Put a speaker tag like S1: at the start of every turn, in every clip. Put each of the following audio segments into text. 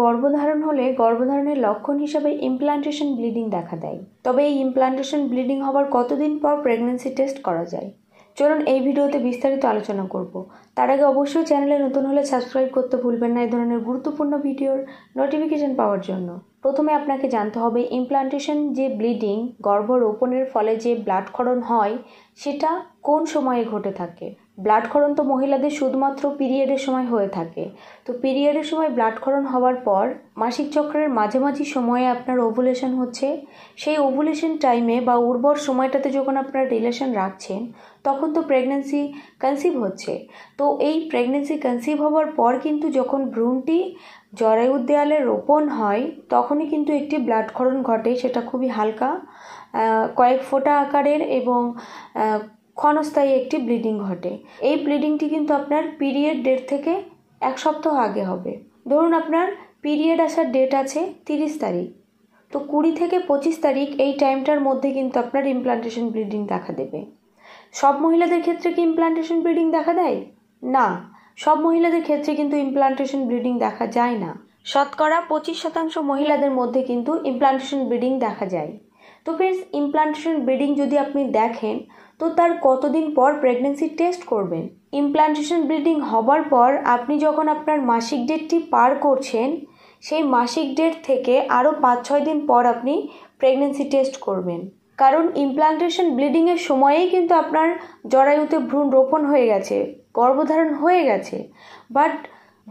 S1: গর্ভধারণ হলে গর্ভধারণের লক্ষণ হিসাবে ইমপ্লান্টেশন ব্লিডিং দেখা দেয় তবে এই ইমপ্লান্টেশন ব্লিডিং হবার কতদিন পর প্রেগনেন্সি টেস্ট করা যায় চলুন এই ভিডিওতে বিস্তারিত আলোচনা করব তার আগে অবশ্যই চ্যানেলে নতুন হলে সাবস্ক্রাইব করতে ভুলবেন না এই ধরনের গুরুত্বপূর্ণ ভিডিওর নোটিফিকেশন পাওয়ার জন্য প্রথমে আপনাকে জানতে হবে ইমপ্লান্টেশন যে ব্লিডিং গর্ভ রোপণের ফলে যে ব্লাড ক্ষরণ হয় সেটা কোন সময়ে ঘটে থাকে ব্লাডক্ষরণ তো মহিলাদের শুধুমাত্র পিরিয়ডের সময় হয়ে থাকে তো পিরিয়ডের সময় ব্লাডক্ষরণ হওয়ার পর মাসিক চক্রের মাঝামাঝি সময়ে আপনার ওভুলেশন হচ্ছে সেই ওভুলেশন টাইমে বা উর্বর সময়টাতে যখন আপনার রিলেশন রাখছেন তখন তো প্রেগনেন্সি কনসিভ হচ্ছে তো এই প্রেগনেন্সি কনসিভ হওয়ার পর কিন্তু যখন ভ্রূণটি জরায়ুর দেয়ালে রোপণ হয় তখনই কিন্তু একটি ব্লাডক্ষরণ ঘটে সেটা খুবই হালকা কয়েক ফোঁটা আকারের এবং ক্ষণস্থায়ী একটি ব্লিডিং ঘটে এই ব্লিডিংটি কিন্তু আপনার পিরিয়ড ডেট থেকে এক সপ্তাহ আগে হবে ধরুন আপনার পিরিয়ড আসার ডেট আছে তিরিশ তারিখ তো কুড়ি থেকে পঁচিশ তারিখ এই টাইমটার মধ্যে কিন্তু আপনার ইমপ্লান্টেশন ব্লিডিং দেখা দেবে সব মহিলাদের ক্ষেত্রে কি ইমপ্লান্টেশন ব্লিডিং দেখা দেয় না সব মহিলাদের ক্ষেত্রে কিন্তু ইমপ্লান্টেশন ব্লিডিং দেখা যায় না শতকরা পঁচিশ শতাংশ মহিলাদের মধ্যে কিন্তু ইমপ্লান্টেশন ব্লিডিং দেখা যায় তো ফ্রেন্ডস ইমপ্লান্টেশন ব্রিডিং যদি আপনি দেখেন তো তার কতদিন পর প্রেগনেন্সি টেস্ট করবেন ইমপ্লান্টেশন ব্রিডিং হবার পর আপনি যখন আপনার মাসিক ডেটটি পার করছেন সেই মাসিক ডেট থেকে আরও পাঁচ ছয় দিন পর আপনি প্রেগনেন্সি টেস্ট করবেন কারণ ইমপ্লান্টেশন ব্লিডিংয়ের সময়েই কিন্তু আপনার জরায়ুতে ভ্রূণ রোপণ হয়ে গেছে গর্ভধারণ হয়ে গেছে বাট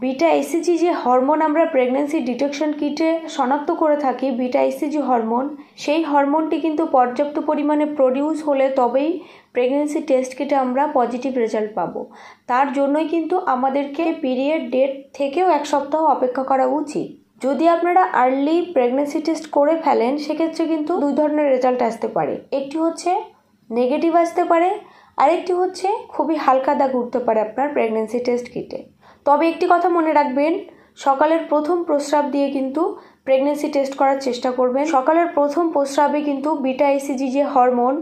S1: বিটা এসিজি যে হরমোন আমরা প্রেগনেন্সি ডিটেকশন কিটে শনাক্ত করে থাকি বিটা এসিজি হরমোন সেই হরমোনটি কিন্তু পর্যাপ্ত পরিমাণে প্রডিউস হলে তবেই প্রেগনেন্সি টেস্ট কিটে আমরা পজিটিভ রেজাল্ট পাবো তার জন্যই কিন্তু আমাদেরকে পিরিয়ড ডেট থেকেও এক সপ্তাহ অপেক্ষা করা উচিত যদি আপনারা আর্লি প্রেগনেন্সি টেস্ট করে ফেলেন সেক্ষেত্রে কিন্তু দুই ধরনের রেজাল্ট আসতে পারে একটি হচ্ছে নেগেটিভ আসতে পারে আরেকটি হচ্ছে খুবই হালকা দাগ উঠতে পারে আপনার প্রেগনেন্সি টেস্ট কিটে তবে একটি কথা মনে রাখবেন সকালের প্রথম প্রস্রাব দিয়ে কিন্তু প্রেগনেন্সি টেস্ট করার চেষ্টা করবেন সকালের প্রথম প্রস্রাবে কিন্তু বিটা এসিজি যে হরমোন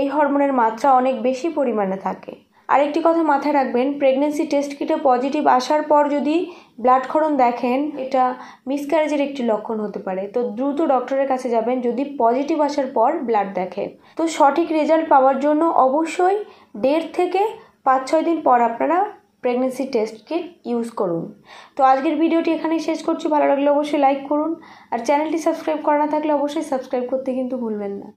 S1: এই হরমোনের মাত্রা অনেক বেশি পরিমাণে থাকে আরেকটি কথা মাথায় রাখবেন প্রেগনেন্সি টেস্ট কিটে পজিটিভ আসার পর যদি ব্লাড খরণ দেখেন এটা মিসক্যারেজের একটি লক্ষণ হতে পারে তো দ্রুত ডক্টরের কাছে যাবেন যদি পজিটিভ আসার পর ব্লাড দেখেন তো সঠিক রেজাল্ট পাওয়ার জন্য অবশ্যই দেড় থেকে পাঁচ ছয় দিন পর আপনারা প্রেগনেন্সি টেস্ট কিট ইউজ করুন তো আজকের ভিডিওটি এখানেই শেষ করছি ভালো লাগলে অবশ্যই লাইক করুন আর চ্যানেলটি সাবস্ক্রাইব করা না থাকলে অবশ্যই সাবস্ক্রাইব করতে কিন্তু ভুলবেন না